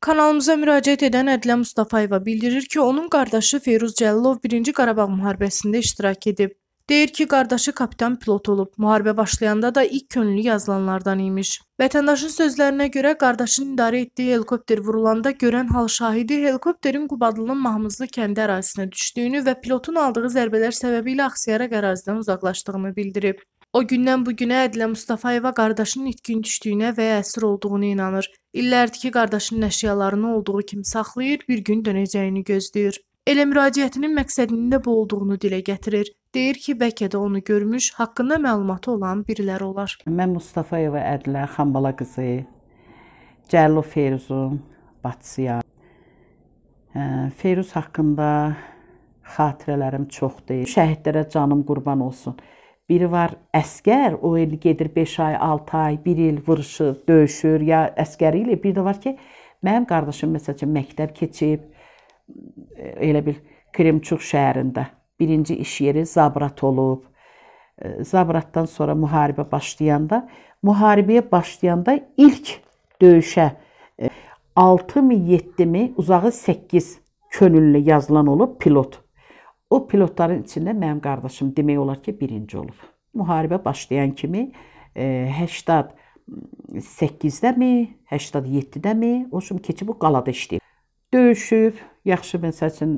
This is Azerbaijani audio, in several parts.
Kanalımıza müraciət edən Ədilə Mustafayeva bildirir ki, onun qardaşı Feyruz Cəllilov 1-ci Qarabağ müharibəsində iştirak edib. Deyir ki, qardaşı kapitan pilot olub, müharibə başlayanda da ilk könüllü yazılanlardan imiş. Vətəndaşın sözlərinə görə qardaşının idarə etdiyi helikopter vurulanda görən hal şahidi helikopterin Qubadlının Mahmızlı kəndi ərazisinə düşdüyünü və pilotun aldığı zərbələr səbəbilə Axsiyaraq ərazidən uzaqlaşdığını bildirib. O gündən bu günə Ədilə Mustafayeva qardaşının itkin düşdüyünə və ya əsir olduğunu inanır. İllərdir ki, qardaşının əşyalarını olduğu kimi saxlayır, bir gün dönəcəyini gözləyir. Elə müraciətinin məqsədinin də bu olduğunu dilə gətirir. Deyir ki, bəlkə də onu görmüş, haqqında məlumatı olan biriləri olar. Mən Mustafayeva Ədilə Xanbala qızı, Cəllov Feyruzun bacısıyam. Hə, Feyruz haqqında xatirələrim çoxdur. Şəhidlərə canım qurban olsun. Biri var əskər, o el gedir 5 ay, 6 ay, 1 il vuruşur, döyüşür ya əskəri ilə. Bir də var ki, mənim qardaşım məsələn məktəb keçib e, elə bil Kremçuq şəhərində birinci iş yeri Zabrat olub. E, Zabratdan sonra müharibə başlayanda, müharibəyə başlayanda ilk döyüşə 6 e, mi 7 mi, uzağı 8 könüllü yazılan olub pilot. O pilotların içində mənim qardaşım demək olar ki, birinci olub. Müharibə başlayan kimi 88-dəmi, e, 87-dəmi, o şum keçib o qalada işləyib. Döyüşüb, yaxşı məsəl üçün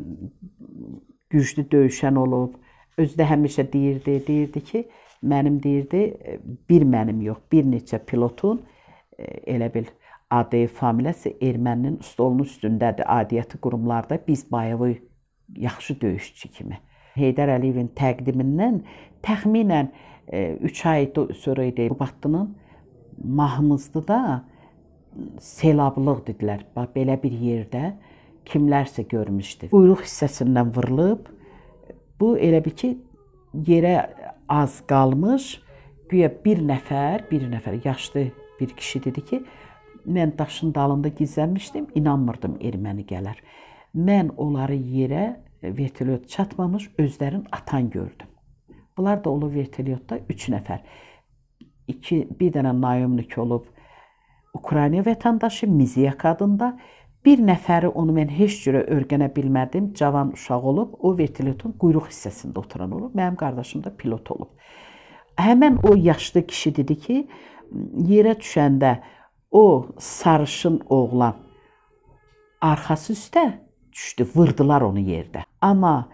güclü döyüşən olub. Özü də həmişə deyirdi, deyirdi ki, mənim deyirdi, e, bir mənim yox, bir neçə pilotun e, elə bil AD familiyası erməninin stolunun üstündədir. Adiyyəti qurumlarda biz Bayevi yaxşı döyüşçü kimi. Heydər Əliyevin təqdimindən təxminən 3 e, ay sonra idi Qubadlının Mahmızlıda selablıq dedilər. Bax belə bir yerdə kimlərsə görmüşdü. Uyruq hissəsindən vurulub bu elə bil ki yerə az qalmış. Güya bir nəfər, bir nəfər yaşlı bir kişi dedi ki, mən daşın dalında gizlənmişdim, inanmırdım erməni gələr. Mən onları yerə e, vertolyot çatmamış özlərin atan gördüm. Bunlar da olu vertolyotda 3 nəfər. 2 bir dənə Naimnik olub Ukrayna vətəndaşı Miziya qadında bir nəfəri onu mən heç cürə öyrənə bilmədim. Cavan uşaq olub, o vertolyotun quyruq hissəsində oturan olub. Mənim qardaşım da pilot olub. Həmin o yaşlı kişi dedi ki, yerə düşəndə o sarışın oğlan arxası üstə düşdü, vırdılar onu yerdə. Amma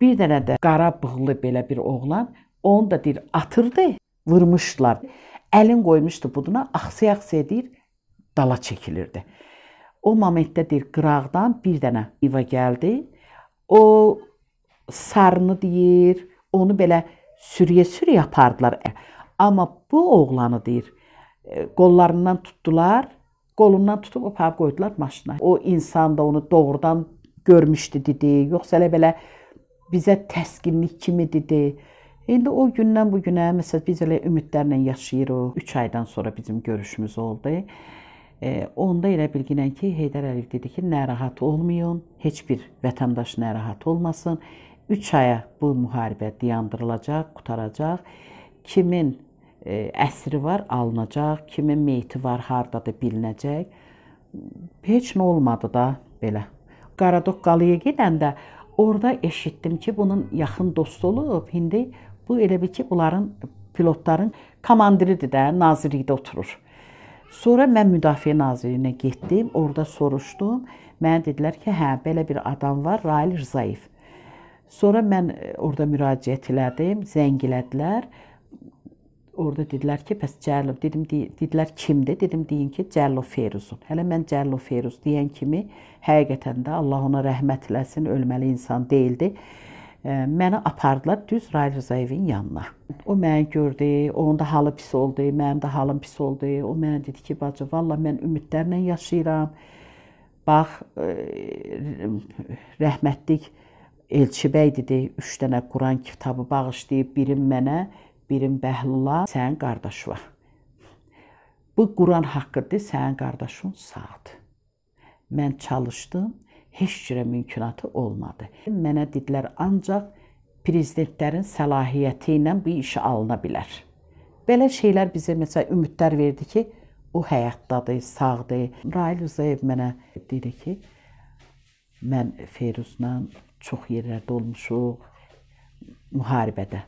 bir dənə də qara bığlı belə bir oğlan, onu da deyir atırdı, vurmuşdular. Əlin qoymuşdu buduna, axsaya-axsaya deyir dala çəkilirdi. O momentdə deyir qırağdan bir dənə iva gəldi. O sarını deyir, onu belə sürüyə-sürüyə apardılar. Amma bu oğlanı deyir e, qollarından tutdular, qolundan tutub aparıb qoydular maşına. O insan da onu doğrudan görmüşdü dedi, yoxsa elə belə bizə təskinlik kimi dedi. İndi o gündən bu günə məsəl biz elə ümidlərlə yaşayırıq. 3 aydan sonra bizim görüşümüz oldu. E, onda elə bilginən ki, Heydər Əliyev dedi ki, narahat olmayın, heç bir vətəndaş narahat olmasın. 3 aya bu müharibə dayandırılacaq, qutaracaq. Kimin e, əsiri var, alınacaq, kimin meyti var, hardadır bilinəcək. Heç nə olmadı da belə. Qaradoqqalıya gedəndə orada eşitdim ki, bunun yaxın dostu olub. İndi bu elə bil ki, bunların pilotların komandiridir də, nazirlikdə oturur. Sonra mən müdafiə nazirliyinə getdim, orada soruşdum. Mənə dedilər ki, hə, belə bir adam var, Rail Rzayev. Sonra mən e, orada müraciət elədim, zəng elədilər orada dedilər ki, bəs Cəllov dedim, dedilər kimdir? Dedim deyin ki, Cəllov Feruzun. Hələ mən Cəllov Feruz deyən kimi həqiqətən də Allah ona rəhmət eləsin, ölməli insan değildi. Məni apardılar düz Rail Rızayevin yanına. O məni gördü, onun da halı pis oldu, mənim də halım pis oldu. O mənə dedi ki, bacı, valla mən ümidlərlə yaşayıram. Bax, rəhmətlik Elçi bəy dedi, 3 dənə Quran kitabı bağışlayıb birim mənə, birin Bəhlula sənin qardaşı var. Bu Quran haqqıdır, sənin qardaşın sağdır. Mən çalışdım, heç cürə mümkünatı olmadı. Mənə dedilər ancaq prezidentlərin səlahiyyəti ilə bu iş alına bilər. Belə şeylər bizə məsəl ümidlər verdi ki, o həyatdadır, sağdır. Rail Uzayev mənə dedi ki, mən Feruzla çox yerlərdə olmuşuq müharibədə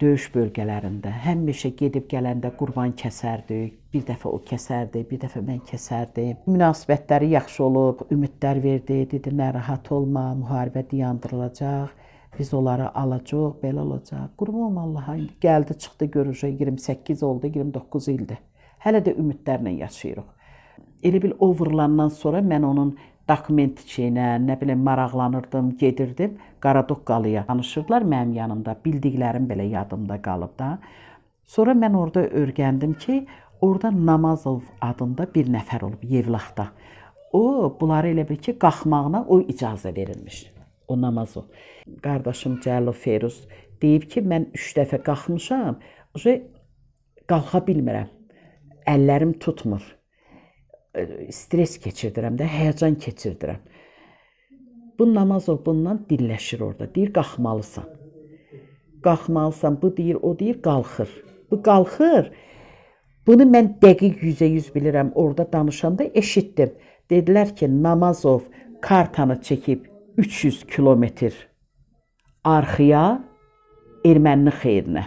döyüş bölgələrində həmişə gedib gələndə qurban kəsərdik. Bir dəfə o kəsərdi, bir dəfə mən kəsərdim. Münasibətləri yaxşı olub, ümidlər verdi, dedi narahat olma, müharibə dayandırılacaq. Biz onları alacağıq, belə olacaq. Qurbanım Allaha indi gəldi, çıxdı görüşə 28 oldu, 29 ildir. Hələ də ümidlərlə yaşayırıq. Elə bil o vurulandan sonra mən onun dokument şeyinə, nə bilim maraqlanırdım, gedirdim Qaradoqqalıya. Danışırdılar mənim yanımda, bildiklərim belə yadımda qalıb da. Sonra mən orada öyrəndim ki, orada Namazov adında bir nəfər olub Yevlaxda. O bunları elə bil ki, qalxmağına o icazə verilmiş. O Namazov. Qardaşım Cəlil Feruz deyib ki, mən 3 dəfə qalxmışam, qalxa bilmirəm. Əllərim tutmur stres keçirdirəm də, həyəcan keçirdirəm. Bu Namazov bundan dilləşir orada. Deyir qalxmalısan. Qalxmalısan. Bu deyir, o deyir qalxır. Bu qalxır. Bunu mən dəqiq 100% bilirəm. Orada danışanda eşitdim. Dedilər ki, Namazov kartanı çəkib 300 kilometr arxaya erməninin xeyrinə.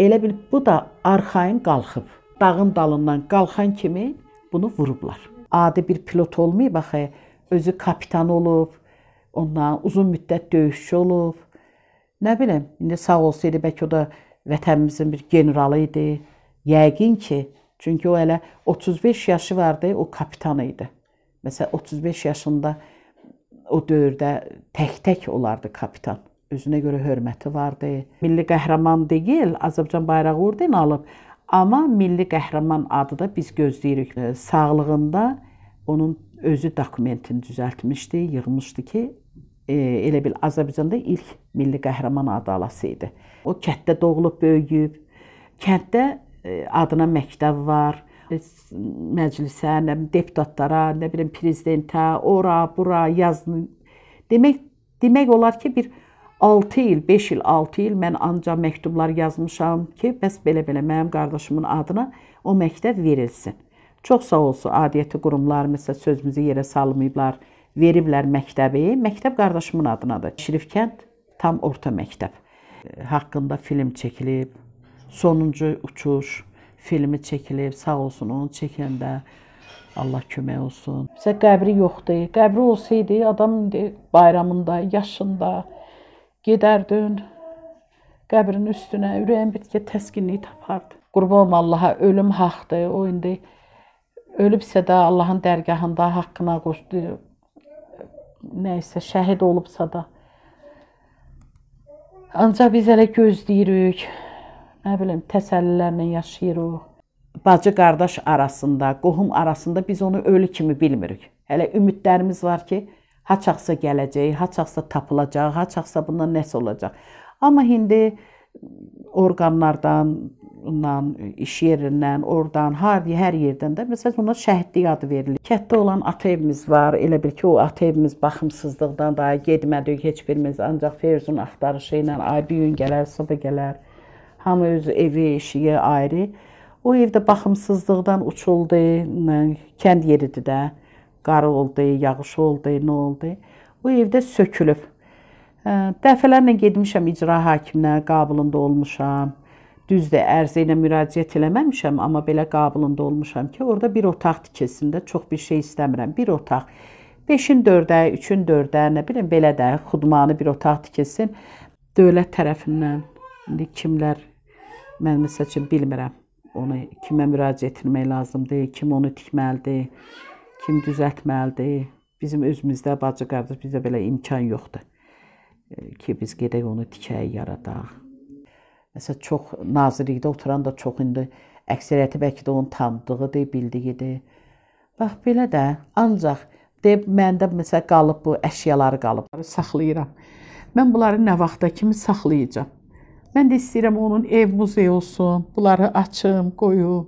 Elə bil bu da arxayın qalxıb, dağın dalından qalxan kimi bunu vurublar. Adi bir pilot olmayıb axı, özü kapitan olub, ondan uzun müddət döyüşçü olub. Nə bilim, indi sağ olsaydı bəlkə o da vətənimizin bir generalı idi. Yəqin ki, çünki o elə 35 yaşı vardı, o kapitan idi. Məsələn 35 yaşında o dövrdə tək-tək olardı kapitan. Özünə görə hörməti vardı. Milli qəhrəman deyil, Azərbaycan bayrağı ordeni alıb, Amma milli qəhrəman adı da biz gözləyirik. E, sağlığında onun özü dokumentini düzəltmişdi, yığmışdı ki, e, elə bil Azərbaycanda ilk milli qəhrəman adı alası idi. O kənddə doğulub, böyüyüb. Kənddə e, adına məktəb var. E, məclisə, nə deputatlara, nə bilim prezidentə, ora, bura yazın. Demək demək olar ki, bir 6 il, 5 il, 6 il mən ancaq məktublar yazmışam ki, bəs belə-belə mənim qardaşımın adına o məktəb verilsin. Çox sağ olsun, adiyyəti qurumlar məsəl sözümüzü yerə salmayıblar, veriblər məktəbi. Məktəb qardaşımın adınadır. Şirifkənd tam orta məktəb. Haqqında film çəkilib. Sonuncu uçuş filmi çəkilib. Sağ olsun, onu çəkəndə Allah kömək olsun. Bizə qəbri yoxdur. Qəbri olsaydı adam bayramında, yaşında Gedərdin qəbrin üstünə, ürəyim bitkə təskinlik tapardı. Qurban olum Allaha, ölüm haqqdır. O indi ölübsə də Allahın dərgahında haqqına qoşdu. E, Nə isə şəhid olubsa da. Ancaq biz hələ gözləyirik. Nə bilim, təsəllilərlə yaşayırıq. Bacı qardaş arasında, qohum arasında biz onu ölü kimi bilmirik. Hələ ümidlərimiz var ki, haçaqsa gələcək, haçaqsa tapılacaq, haçaqsa bundan nəsə olacaq. Amma indi orqanlardan, ondan, iş yerindən, oradan, hər, hər yerdən də məsələn buna şəhidlik adı verilir. Kətdə olan ata evimiz var. Elə bil ki, o ata evimiz baxımsızlıqdan daha getmədik heç birimiz. Ancaq Ferzun axtarışı ilə ay bir gün gələr, sabah gələr. Hamı öz evi, işiyə ayrı. O evdə baxımsızlıqdan uçuldu. Kənd yeridir də qar oldu, yağış oldu, nə oldu. O evdə sökülüb. Hə, dəfələrlə getmişəm icra hakiminə, qabılında olmuşam. Düzdür, ərizə ilə müraciət eləməmişəm, amma belə qabılında olmuşam ki, orada bir otaq tikilsində çox bir şey istəmirəm. Bir otaq 5-in 4-ə, 3-ün 4-ə, nə bilim belə də xudmanı bir otaq tikilsin dövlət tərəfindən. İndi kimlər mən məsəl üçün bilmirəm. Onu kimə müraciət etmək lazımdır, kim onu tikməlidir kim düzəltməlidir. Bizim özümüzdə bacı qardaş bizdə belə imkan yoxdur e, ki, biz gedək onu tikək, yaradaq. Məsələn, çox nazirlikdə oturan da çox indi əksəriyyəti bəlkə də onun tanıdığıdır, bildiyidir. Bax belə də ancaq deyib məndə məsəl qalıb bu əşyaları qalıb. Saxlayıram. Mən bunları nə vaxta kimi saxlayacağam? Mən də istəyirəm onun ev muzeyi olsun. Bunları açım, qoyum.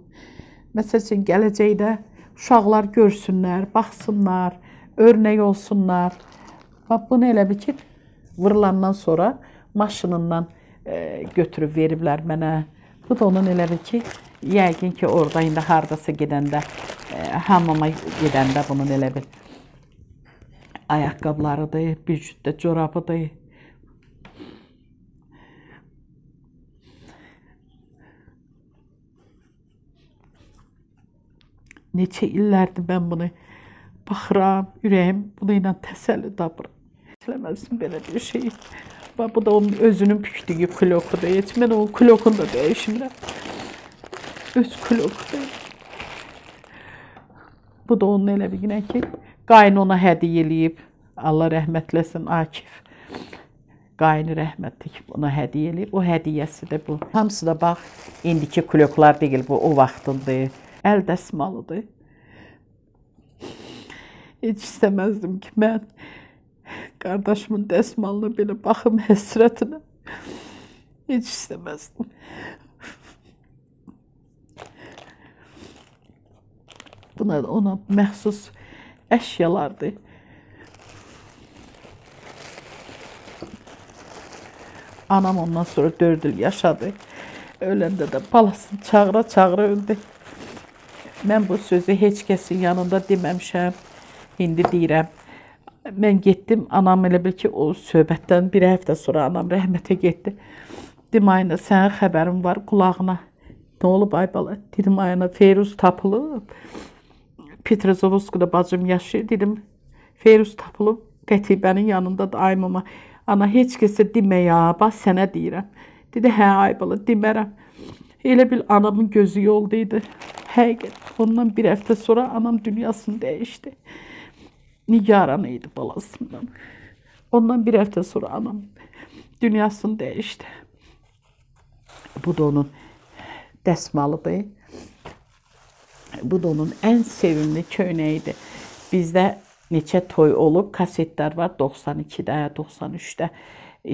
Məsəl üçün gələcəkdə Uşaqlar görsünlər, baxsınlar, örnək olsunlar. Bax bunu elə bir ki, vırılandan sonra maşınından e, götürüb veriblər mənə. Bu da onun elə bir ki, yəqin ki, orada indi hardasa gedəndə, e, hamama gedəndə bunun elə bir ayaqqabılarıdır, bir cütdə corabıdır. Neçə illərdir mən bunu baxıram, ürəyim buna ilə təsəlli tapır. Eləməzsin belə bir şey. Bax bu da onun özünün pikdiyi klokudur. Heç mən o klokunu da dəyişmirəm. Öz klokudur. Bu da onun elə bir günə ki, qayın ona hədiyyə eləyib. Allah rəhmətləsin Akif. Qayını rəhmətlik ona hədiyyə eləyib. O hədiyyəsi də bu. Hamısı da bax indiki kloklar deyil bu o vaxtındır əl dəsmalıdır. Heç istəməzdim ki, mən qardaşımın dəsmalına belə baxım həsrətinə. Heç istəməzdim. Buna ona məxsus əşyalardır. Anam ondan sonra 4 il yaşadı. Öləndə də balasını çağıra-çağıra öldü. Mən bu sözü heç kəsin yanında deməmişəm. İndi deyirəm. Mən getdim, anam elə bil ki, o söhbətdən bir həftə sonra anam rəhmətə getdi. Dedim, ayına, sənin xəbərin var qulağına. Nə olub ay bala? Dedim, ayına, Feyruz tapılıb. Petrozovskda bacım yaşayır. Dedim, Feyruz tapılıb Qətibənin yanındadır ay mama. Ana, heç kəsə demə ya, bax sənə deyirəm. Dedi, hə ay bala, demərəm. Elə bil anamın gözü yolda idi. Həqiqət, ondan bir həftə sonra anam dünyasını dəyişdi. Nigaran idi balasından. Ondan bir həftə sonra anam dünyasını dəyişdi. Bu da onun dəsmalıdır. Bu da onun ən sevimli köynəyidir. Bizdə neçə toy olub, kasetlər var 92-də, 93-də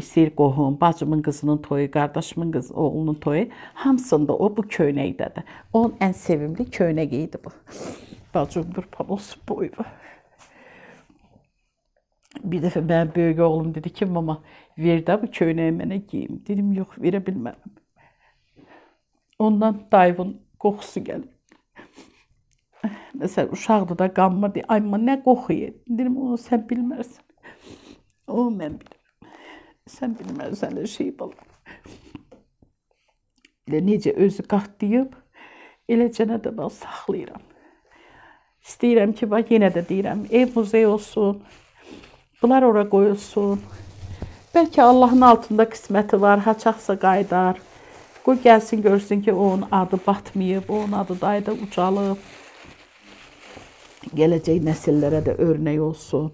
istəyir qohum, bacımın qızının toyu, qardaşımın qız, oğlunun toyu, hamısında o bu köynəkdədir. Onun ən sevimli köynəyi idi bu. Bacımdır panosu boyu. Bir dəfə mənim böyük oğlum dedi ki, mama, ver də bu köynəyi mənə geyim. Dedim, yox, verə bilmərəm. Ondan dayvın qoxusu gəlir. Məsələn, uşaqdır da qanmır deyə, ay amma nə qoxuyur? Deyirəm, onu sən bilmərsən. O mən bilirəm. Sən bilmərsən elə şey bala. Elə necə özü qatlayıb, eləcənə də bax saxlayıram. İstəyirəm ki, bax yenə də deyirəm, ev muzey olsun. Bunlar ora qoyulsun. Bəlkə Allahın altında qisməti var, haçaqsa qayıdar. Qoy gəlsin görsün ki, onun adı batmayıb, onun adı da ucalıb gələcək nəsillərə də örnək olsun.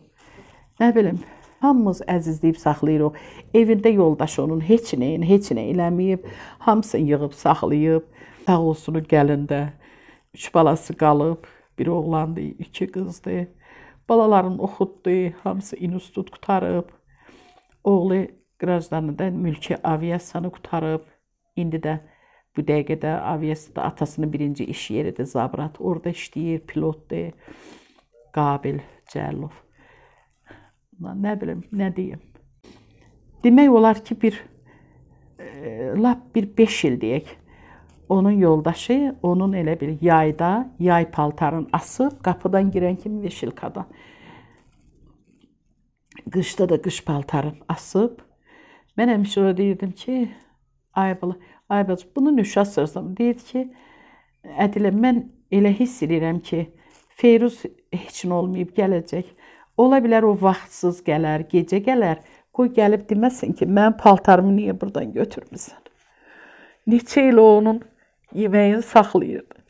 Nə bilim, hamımız əzizləyib saxlayırıq. Evində yoldaşı onun heç nəyin, heç nə eləməyib, hamısını yığıb saxlayıb. Sağ olsun gəlində 3 balası qalıb, bir oğlandı, 2 qızdı. Balaların oxutdu, hamısı institut qutarıb. Oğlu qrajdanında mülki aviasiyanı qutarıb. İndi də Bu dəqiqədə aviasiyada atasının birinci iş yeridir Zabrat. Orda işləyir, pilotdur. Qabil Cəllov. Nə bilim, nə deyim. Demək olar ki, bir e, lap bir 5 il deyək. Onun yoldaşı onun elə bir yayda, yay paltarını asıb qapıdan girən kimi veşilkadan. Qışda da qış paltarını asıb. Mən həmişə ona deyirdim ki, ay bala, Ay bacı, bunu Nüşad Sərzam deyir ki, Ədilə, mən elə hiss edirəm ki, Feyruz heç nə olmayıb gələcək. Ola bilər o vaxtsız gələr, gecə gələr. Qoy gəlib deməsin ki, mənim paltarımı niyə burdan götürmüsən? Neçə il o onun yeməyini saxlayırdı.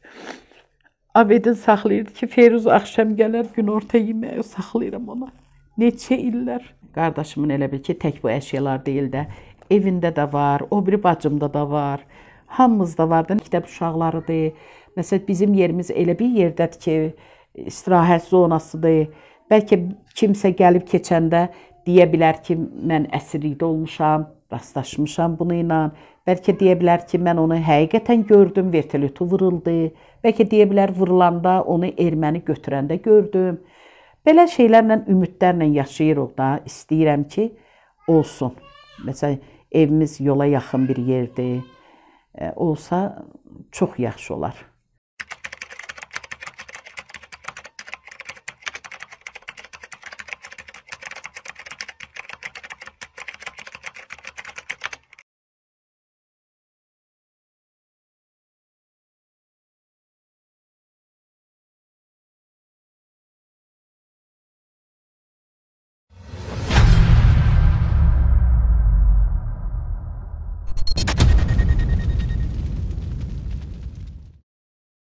Abedin saxlayırdı ki, Feyruz axşam gələr, günorta yeməyi saxlayıram ona. Neçə illər. Qardaşımın elə bil ki, tək bu əşyalar deyil də, evində də var, o biri bacımda da var. Hamımızda var da məktəb uşaqlarıdır. Məsələn, bizim yerimiz elə bir yerdədir ki, istirahət zonasıdır. Bəlkə kimsə gəlib keçəndə deyə bilər ki, mən əsirlikdə olmuşam, rastlaşmışam bunu ilə. Bəlkə deyə bilər ki, mən onu həqiqətən gördüm, vertolyotu vuruldu. Bəlkə deyə bilər vurulanda onu erməni götürəndə gördüm. Belə şeylərlə, ümidlərlə yaşayırıq da. İstəyirəm ki, olsun. Məsələn, Evimiz yola yaxın bir yerdir. Olsa çox yaxşı olar.